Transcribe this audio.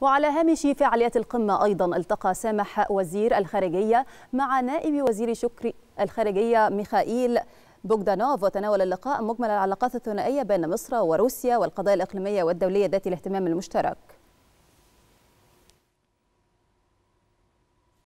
وعلى هامش فعاليات القمة أيضا التقى سامح وزير الخارجية مع نائب وزير شكر الخارجية ميخائيل بوغدانوف وتناول اللقاء مجمل العلاقات الثنائية بين مصر وروسيا والقضايا الإقليمية والدولية ذات الاهتمام المشترك